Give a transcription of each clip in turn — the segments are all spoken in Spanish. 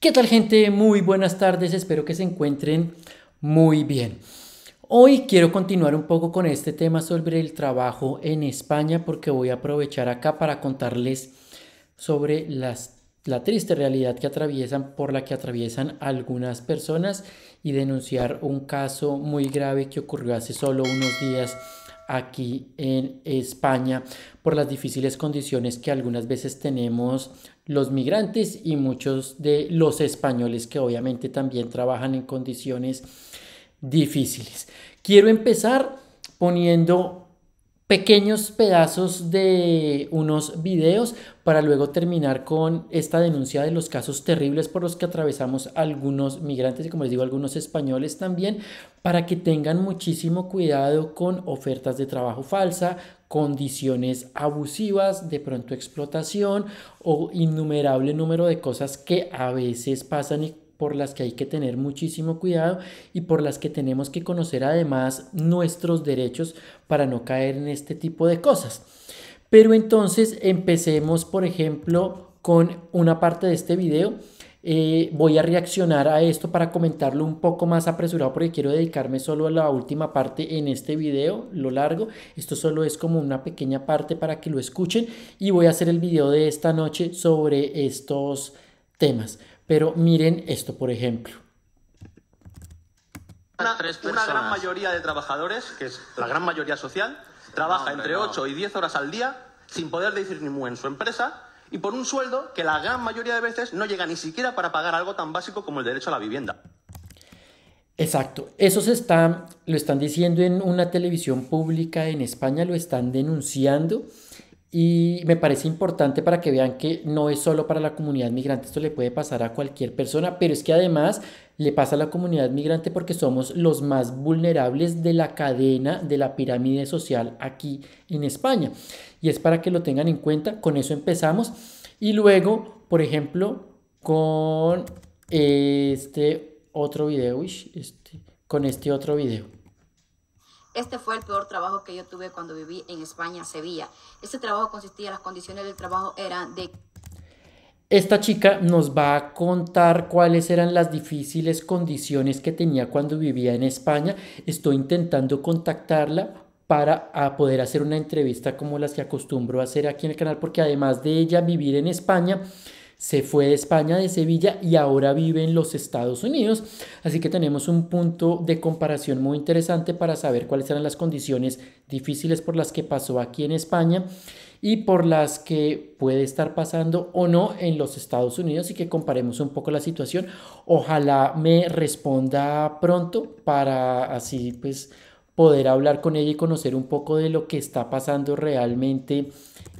¿Qué tal gente? Muy buenas tardes, espero que se encuentren muy bien. Hoy quiero continuar un poco con este tema sobre el trabajo en España porque voy a aprovechar acá para contarles sobre las, la triste realidad que atraviesan por la que atraviesan algunas personas y denunciar un caso muy grave que ocurrió hace solo unos días aquí en España por las difíciles condiciones que algunas veces tenemos los migrantes y muchos de los españoles que obviamente también trabajan en condiciones difíciles. Quiero empezar poniendo pequeños pedazos de unos videos para luego terminar con esta denuncia de los casos terribles por los que atravesamos algunos migrantes y como les digo algunos españoles también para que tengan muchísimo cuidado con ofertas de trabajo falsa, condiciones abusivas, de pronto explotación o innumerable número de cosas que a veces pasan y por las que hay que tener muchísimo cuidado y por las que tenemos que conocer además nuestros derechos para no caer en este tipo de cosas. Pero entonces empecemos, por ejemplo, con una parte de este video. Eh, voy a reaccionar a esto para comentarlo un poco más apresurado porque quiero dedicarme solo a la última parte en este video, lo largo. Esto solo es como una pequeña parte para que lo escuchen y voy a hacer el video de esta noche sobre estos temas. Pero miren esto, por ejemplo. Una, gran mayoría de trabajadores, que es la gran mayoría social, trabaja entre 8 y 10 horas al día sin poder decir ni mu en su empresa y por un sueldo que la gran mayoría de veces no llega ni siquiera para pagar algo tan básico como el derecho a la vivienda. Exacto, eso se está, lo están diciendo en una televisión pública en España, lo están denunciando y me parece importante para que vean que no es solo para la comunidad migrante, esto le puede pasar a cualquier persona, pero es que además le pasa a la comunidad migrante porque somos los más vulnerables de la cadena de la pirámide social aquí en España. Y es para que lo tengan en cuenta, con eso empezamos. Y luego, por ejemplo, con este otro video, este, con este otro video. Este fue el peor trabajo que yo tuve cuando viví en España, Sevilla. Este trabajo consistía, las condiciones del trabajo eran de... Esta chica nos va a contar cuáles eran las difíciles condiciones que tenía cuando vivía en España. Estoy intentando contactarla para poder hacer una entrevista como las que acostumbro a hacer aquí en el canal, porque además de ella vivir en España, se fue de España, de Sevilla y ahora vive en los Estados Unidos. Así que tenemos un punto de comparación muy interesante para saber cuáles eran las condiciones difíciles por las que pasó aquí en España y por las que puede estar pasando o no en los Estados Unidos y que comparemos un poco la situación. Ojalá me responda pronto para así pues poder hablar con ella y conocer un poco de lo que está pasando realmente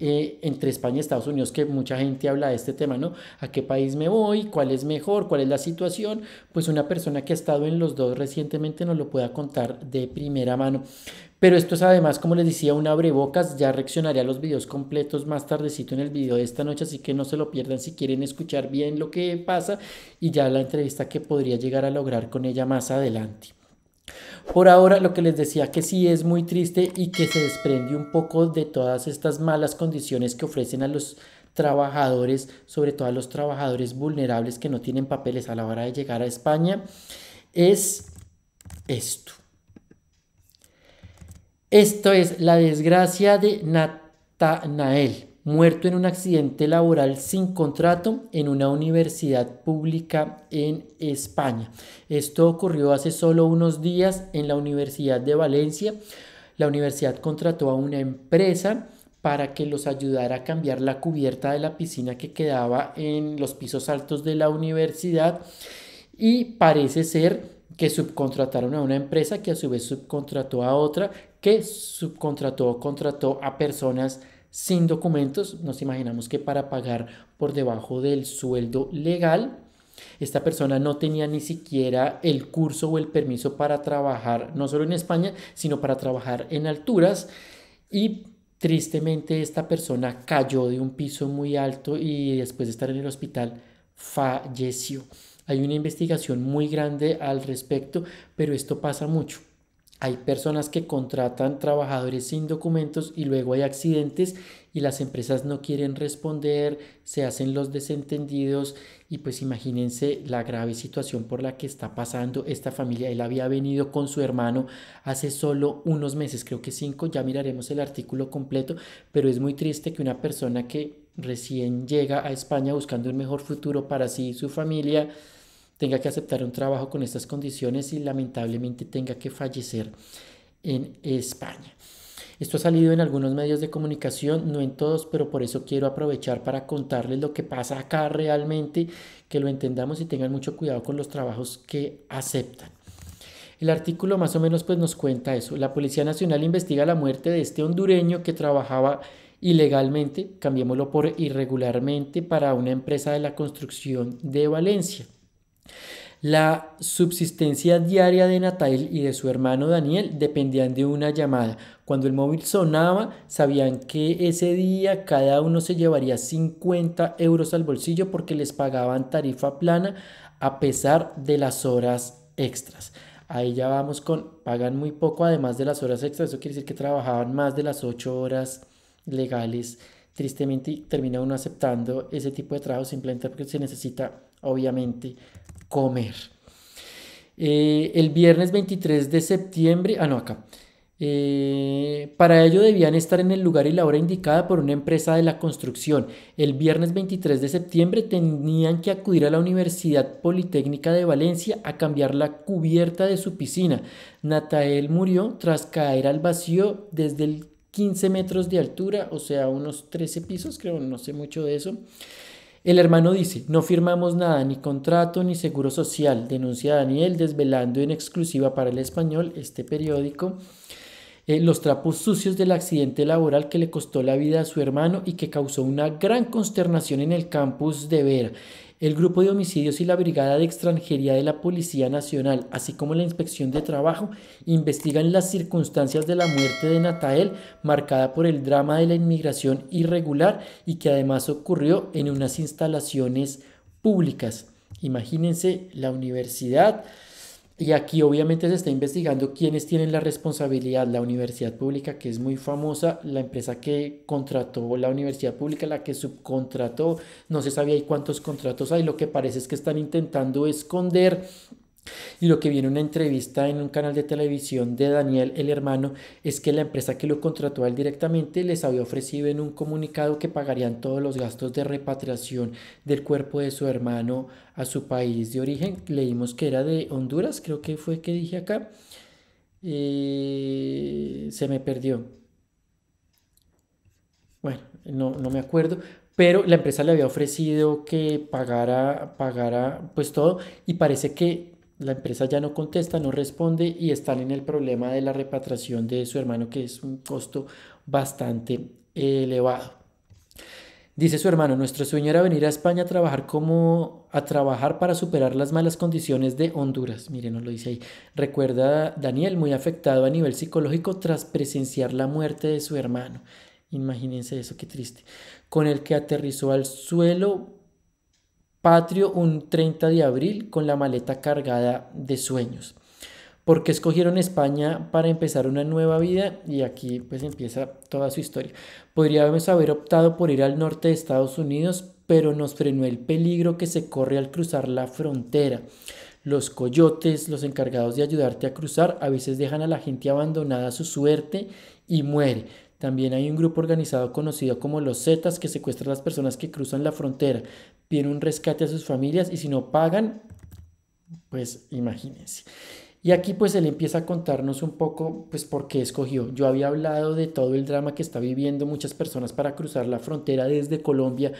eh, entre España y Estados Unidos, que mucha gente habla de este tema, ¿no? ¿A qué país me voy? ¿Cuál es mejor? ¿Cuál es la situación? Pues una persona que ha estado en los dos recientemente nos lo pueda contar de primera mano. Pero esto es además, como les decía, un abrebocas. Ya reaccionaré a los videos completos más tardecito en el video de esta noche, así que no se lo pierdan si quieren escuchar bien lo que pasa y ya la entrevista que podría llegar a lograr con ella más adelante. Por ahora lo que les decía que sí es muy triste y que se desprende un poco de todas estas malas condiciones que ofrecen a los trabajadores, sobre todo a los trabajadores vulnerables que no tienen papeles a la hora de llegar a España, es esto. Esto es la desgracia de Natanael muerto en un accidente laboral sin contrato en una universidad pública en España. Esto ocurrió hace solo unos días en la Universidad de Valencia. La universidad contrató a una empresa para que los ayudara a cambiar la cubierta de la piscina que quedaba en los pisos altos de la universidad y parece ser que subcontrataron a una empresa que a su vez subcontrató a otra que subcontrató, contrató a personas sin documentos, nos imaginamos que para pagar por debajo del sueldo legal, esta persona no tenía ni siquiera el curso o el permiso para trabajar, no solo en España, sino para trabajar en alturas. Y tristemente esta persona cayó de un piso muy alto y después de estar en el hospital falleció. Hay una investigación muy grande al respecto, pero esto pasa mucho hay personas que contratan trabajadores sin documentos y luego hay accidentes y las empresas no quieren responder, se hacen los desentendidos y pues imagínense la grave situación por la que está pasando esta familia. Él había venido con su hermano hace solo unos meses, creo que cinco, ya miraremos el artículo completo, pero es muy triste que una persona que recién llega a España buscando un mejor futuro para sí y su familia, tenga que aceptar un trabajo con estas condiciones y lamentablemente tenga que fallecer en España. Esto ha salido en algunos medios de comunicación, no en todos, pero por eso quiero aprovechar para contarles lo que pasa acá realmente, que lo entendamos y tengan mucho cuidado con los trabajos que aceptan. El artículo más o menos pues nos cuenta eso. La Policía Nacional investiga la muerte de este hondureño que trabajaba ilegalmente, cambiémoslo por irregularmente, para una empresa de la construcción de Valencia. La subsistencia diaria de Natal y de su hermano Daniel dependían de una llamada. Cuando el móvil sonaba, sabían que ese día cada uno se llevaría 50 euros al bolsillo porque les pagaban tarifa plana a pesar de las horas extras. Ahí ya vamos con pagan muy poco además de las horas extras. Eso quiere decir que trabajaban más de las 8 horas legales. Tristemente termina aceptando ese tipo de trabajo simplemente porque se necesita, obviamente, comer. Eh, el viernes 23 de septiembre, ah no, acá. Eh, para ello debían estar en el lugar y la hora indicada por una empresa de la construcción. El viernes 23 de septiembre tenían que acudir a la Universidad Politécnica de Valencia a cambiar la cubierta de su piscina. Natael murió tras caer al vacío desde el 15 metros de altura, o sea, unos 13 pisos, creo, no sé mucho de eso. El hermano dice, no firmamos nada, ni contrato, ni seguro social, denuncia Daniel, desvelando en exclusiva para el español este periódico eh, los trapos sucios del accidente laboral que le costó la vida a su hermano y que causó una gran consternación en el campus de Vera. El Grupo de Homicidios y la Brigada de Extranjería de la Policía Nacional, así como la Inspección de Trabajo, investigan las circunstancias de la muerte de Natael, marcada por el drama de la inmigración irregular y que además ocurrió en unas instalaciones públicas. Imagínense la universidad, y aquí obviamente se está investigando quiénes tienen la responsabilidad, la universidad pública que es muy famosa, la empresa que contrató la universidad pública, la que subcontrató, no se sabía ahí cuántos contratos hay, lo que parece es que están intentando esconder y lo que viene una entrevista en un canal de televisión de Daniel, el hermano, es que la empresa que lo contrató a él directamente les había ofrecido en un comunicado que pagarían todos los gastos de repatriación del cuerpo de su hermano a su país de origen. Leímos que era de Honduras, creo que fue que dije acá. Eh, se me perdió. Bueno, no, me acuerdo, pero la empresa le había ofrecido que pagara, pagara pues todo y parece que la empresa ya no contesta, no responde y están en el problema de la repatriación de su hermano, que es un costo bastante eh, elevado. Dice su hermano, nuestro sueño era venir a España a trabajar como a trabajar para superar las malas condiciones de Honduras. Miren, nos lo dice ahí. Recuerda Daniel muy afectado a nivel psicológico tras presenciar la muerte de su hermano. Imagínense eso, qué triste. Con el que aterrizó al suelo patrio un 30 de abril con la maleta cargada de sueños. Porque escogieron España para empezar una nueva vida? Y aquí pues empieza toda su historia. Podríamos haber optado por ir al norte de Estados Unidos, pero nos frenó el peligro que se corre al cruzar la frontera. Los coyotes, los encargados de ayudarte a cruzar, a veces dejan a la gente abandonada a su suerte y muere. También hay un grupo organizado conocido como los Zetas que secuestran a las personas que cruzan la frontera, piden un rescate a sus familias y si no pagan, pues imagínense. Y aquí pues él empieza a contarnos un poco pues por qué escogió. Yo había hablado de todo el drama que está viviendo muchas personas para cruzar la frontera desde Colombia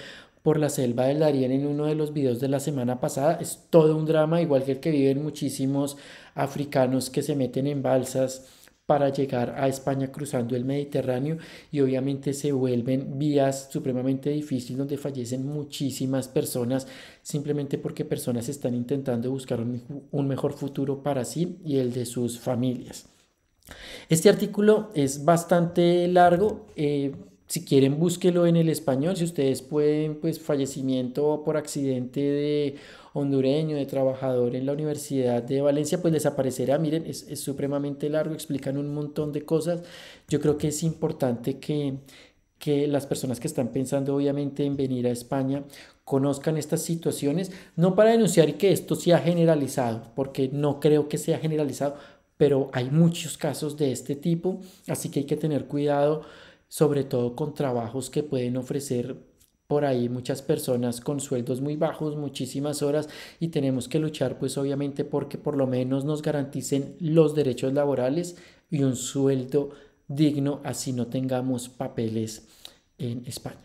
por la selva del Darién en uno de los videos de la semana pasada. Es todo un drama, igual que el que viven muchísimos africanos que se meten en balsas para llegar a España cruzando el Mediterráneo y obviamente se vuelven vías supremamente difíciles donde fallecen muchísimas personas simplemente porque personas están intentando buscar un, mejor futuro para sí y el de sus familias. Este artículo es bastante largo. Eh, si quieren búsquelo en el español, si ustedes pueden, pues fallecimiento por accidente de hondureño, de trabajador en la Universidad de Valencia, pues desaparecerá miren, es, es supremamente largo, explican un montón de cosas. Yo creo que es importante que, que las personas que están pensando obviamente en venir a España conozcan estas situaciones, no para denunciar que esto sea generalizado, porque no creo que sea generalizado, pero hay muchos casos de este tipo, así que hay que tener cuidado sobre todo con trabajos que pueden ofrecer por ahí muchas personas con sueldos muy bajos, muchísimas horas y tenemos que luchar pues obviamente porque por lo menos nos garanticen los derechos laborales y un sueldo digno así no tengamos papeles en España.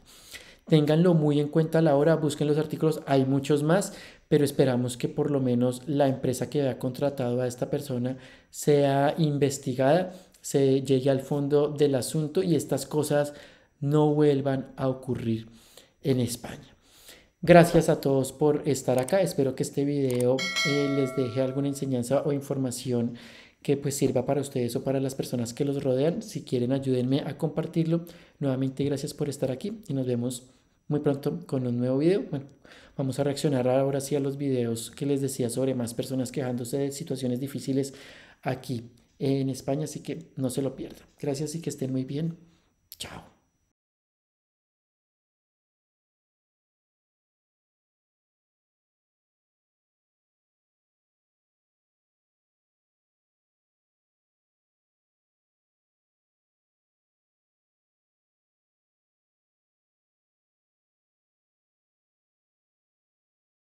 Ténganlo muy en cuenta a la hora, busquen los artículos, hay muchos más, pero esperamos que por lo menos la empresa que ha contratado a esta persona sea investigada se llegue al fondo del asunto y estas cosas no vuelvan a ocurrir en España. Gracias a todos por estar acá. Espero que este video eh, les deje alguna enseñanza o información que pues sirva para ustedes o para las personas que los rodean. Si quieren, ayúdenme a compartirlo. Nuevamente, gracias por estar aquí y nos vemos muy pronto con un nuevo video. Bueno, vamos a reaccionar ahora sí a los videos que les decía sobre más personas quejándose de situaciones difíciles aquí en España, así que no se lo pierdan. Gracias y que estén muy bien. Chao.